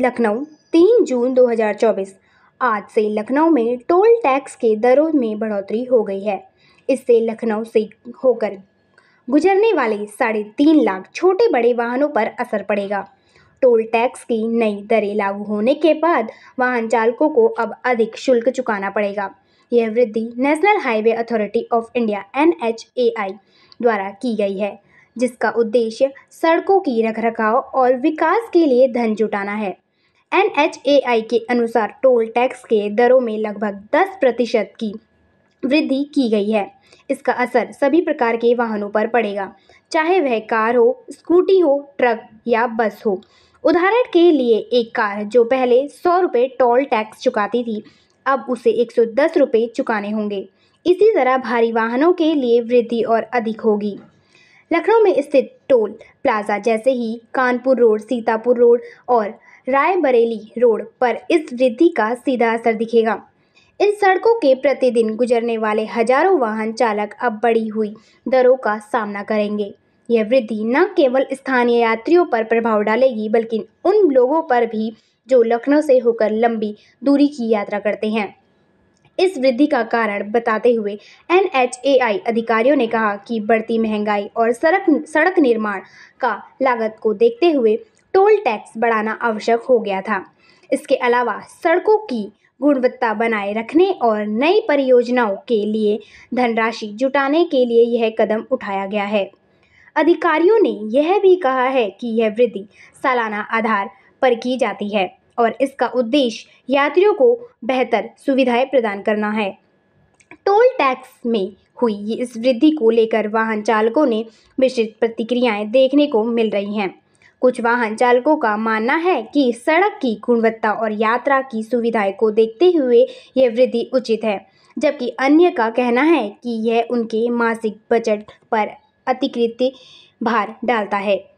लखनऊ तीन जून 2024 आज से लखनऊ में टोल टैक्स के दरों में बढ़ोतरी हो गई है इससे लखनऊ से होकर गुजरने वाले साढ़े तीन लाख छोटे बड़े वाहनों पर असर पड़ेगा टोल टैक्स की नई दरें लागू होने के बाद वाहन चालकों को अब अधिक शुल्क चुकाना पड़ेगा यह वृद्धि National Highway Authority of India एन द्वारा की गई है जिसका उद्देश्य सड़कों की रखरखाव और विकास के लिए धन जुटाना है एन के अनुसार टोल टैक्स के दरों में लगभग 10 प्रतिशत की वृद्धि की गई है इसका असर सभी प्रकार के वाहनों पर पड़ेगा चाहे वह कार हो स्कूटी हो ट्रक या बस हो उदाहरण के लिए एक कार जो पहले सौ रुपये टोल टैक्स चुकाती थी अब उसे एक सौ दस रुपये चुकाने होंगे इसी तरह भारी वाहनों के लिए वृद्धि और अधिक होगी लखनऊ में स्थित टोल प्लाजा जैसे ही कानपुर रोड सीतापुर रोड और रायबरेली रोड पर इस वृद्धि का सीधा असर दिखेगा इन सड़कों के प्रतिदिन गुजरने वाले हजारों वाहन चालक अब बढ़ी हुई दरों का सामना करेंगे यह वृद्धि न केवल स्थानीय यात्रियों पर प्रभाव डालेगी बल्कि उन लोगों पर भी जो लखनऊ से होकर लंबी दूरी की यात्रा करते हैं इस वृद्धि का कारण बताते हुए एन अधिकारियों ने कहा कि बढ़ती महंगाई और सड़क सड़क निर्माण का लागत को देखते हुए टोल टैक्स बढ़ाना आवश्यक हो गया था इसके अलावा सड़कों की गुणवत्ता बनाए रखने और नई परियोजनाओं के लिए धनराशि जुटाने के लिए यह कदम उठाया गया है अधिकारियों ने यह भी कहा है कि यह वृद्धि सालाना आधार पर की जाती है और इसका उद्देश्य यात्रियों को बेहतर सुविधाएं प्रदान करना है टोल टैक्स में हुई इस वृद्धि को लेकर वाहन चालकों ने मिश्रित प्रतिक्रियाएं देखने को मिल रही हैं कुछ वाहन चालकों का मानना है कि सड़क की गुणवत्ता और यात्रा की सुविधाएं को देखते हुए यह वृद्धि उचित है जबकि अन्य का कहना है कि यह उनके मासिक बजट पर अतिरिक्त भार डालता है